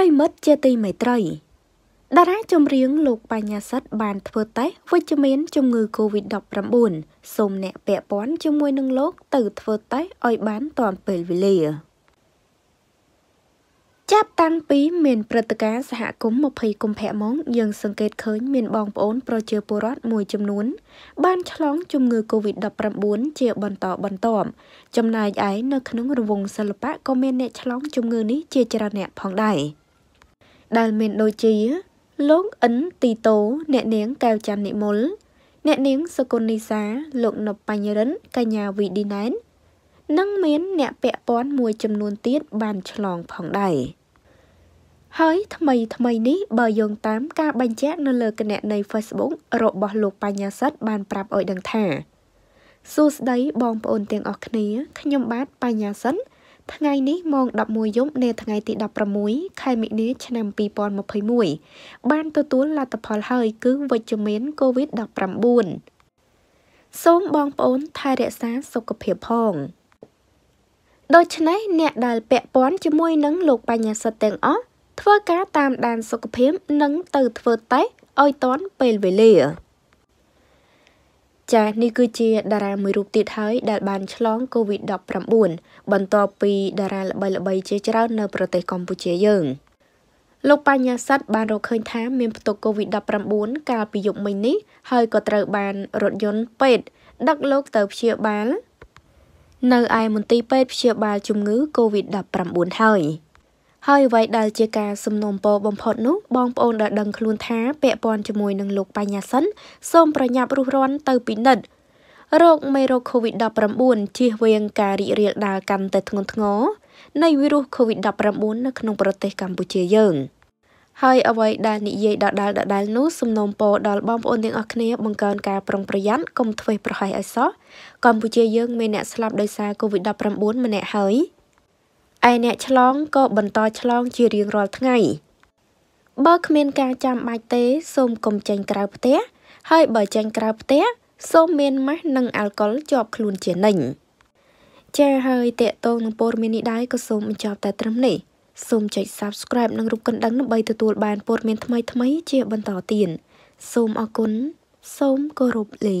ប្រិមិត្តជាទីមេត្រីតារាចម្រៀងលោក បញ្ញាសិទ្ធបានធ្វើតេស្តវិជ្ជមាន ជំងឺ Covid-19 សូមអ្នកពាក់ព័ន្ធជាមួយនឹងលោក ទៅធ្វើតេស្តឲ្យ បានទាន់ពេលវេលា ចាប់តាំងពីមានព្រឹត្តិការណ៍សហគមន៍20កុម្ភៈមកយើងសង្កេតឃើញ មានបងប្អូន ប្រជាពលរដ្ឋមួយចំនួន បានឆ្លងជំងឺ Covid-19 ជាបន្តបន្ទាប់ចំណែកឯនៅក្នុងរង្វង់សិល្បៈក៏មានអ្នកឆ្លងជំងឺនេះជាច្រើនអ្នកផងដែរ។ដែលមានដូចជា លោកអិនទីតូអ្នកនាងកែវច័ន្ទនិមលអ្នកនាងសុគន្ធនីសាលោកនបបញ្ញរិនកញ្ញាវីឌីណែននិងមានអ្នកពាក់ព័ន្ធមួយចំនួនទៀតបានឆ្លងផងដែរហើយថ្មីថ្មីនេះបើយោងតាមការបញ្ជាក់នៅលើគណនី Facebook របស់លោក បញ្ញាសិទ្ធបានប្រាប់ឲ្យដឹងថាសួស្តីបងប្អូនទាំងអស់គ្នាខ្ញុំបាទបញ្ញាសិទ្ធថ្ងៃនេះម៉ោង11យប់នៃថ្ងៃទី16ខែមិនិនាឆ្នាំ2021បានទទួលលទ្ធផលហើយគឺវិជ្ជមាន COVID-19 សូមបងប្អូនថែរក្សាសុខភាពផងដូច្នេះអ្នកដែលពាក់ព័ន្ធជាមួយនឹងលោកបញ្ញាសិទ្ធទាំងអស់ធ្វើការតាមដាន សុខភាព និងទៅធ្វើតេស្តឲ្យទាន់ពេលវេលាចានេះគឺជាតារាមួយរូបទៀតហើយដែល បានឆ្លង COVID-19 បន្ទាប់ពីតារាល្បីៗជាច្រើននៅប្រទេសកម្ពុជាយើង លោកបញ្ញាសិទ្ធបានរកឃើញថាមានផ្ទុក COVID-19 កាលពីយប់មិញនេះហើយក៏ត្រូវ បានរថយន្តពេទ្យដឹកលោកទៅព្យាបាលនៅឯមន្ទីរពេទ្យព្យាបាលជំងឺ COVID-19 ហើយ។ហើយអ្វីដែលជាការសំណូមពរបំផុតនោះបងប្អូនដែលដឹងខ្លួនថាពាក់ព័ន្ធជាមួយនឹងលោកបញ្ញាសិនសូមប្រញាប់រុះរាន់ទៅពិនិត្យរោគមេរោគ COVID-19 ជៀសវាងការរីករាលដាលកាន់តែធ្ងន់ធ្ងរនៃវីរុស COVID-19 នៅក្នុងប្រទេសកម្ពុជាយើង។ហើយអ្វីដែលនិយាយដដាលដដាលនោះសំណូមពរដល់បងប្អូនទាំងអស់គ្នាបង្កើនការប្រុងប្រយ័ត្នកុំធ្វេសប្រហែសឲ្យសោះកម្ពុជាយើងមានអ្នកស្លាប់ដោយសារ COVID-19 ម្នាក់ហើយឯអ្នកឆ្លងក៏បន្តឆ្លងជារៀងរាល់ថ្ងៃបើគ្មានការចាំបាច់ទេសូមកុំចេញក្រៅផ្ទះហើយបើចេញក្រៅផ្ទះសូមមានម៉ាស់និងអាល់កុលជាប់ខ្លួនជានិច្ចចា៎ហើយតេតងនឹងព័ត៌មាននេះដែរក៏សូមបញ្ចប់តែត្រឹមនេះសូមចុច Subscribe និងរូបកណ្ដឹងដើម្បីទទួលបានព័ត៌មានថ្មីៗជាបន្តទៀតសូមអរគុណសូមគោរពលា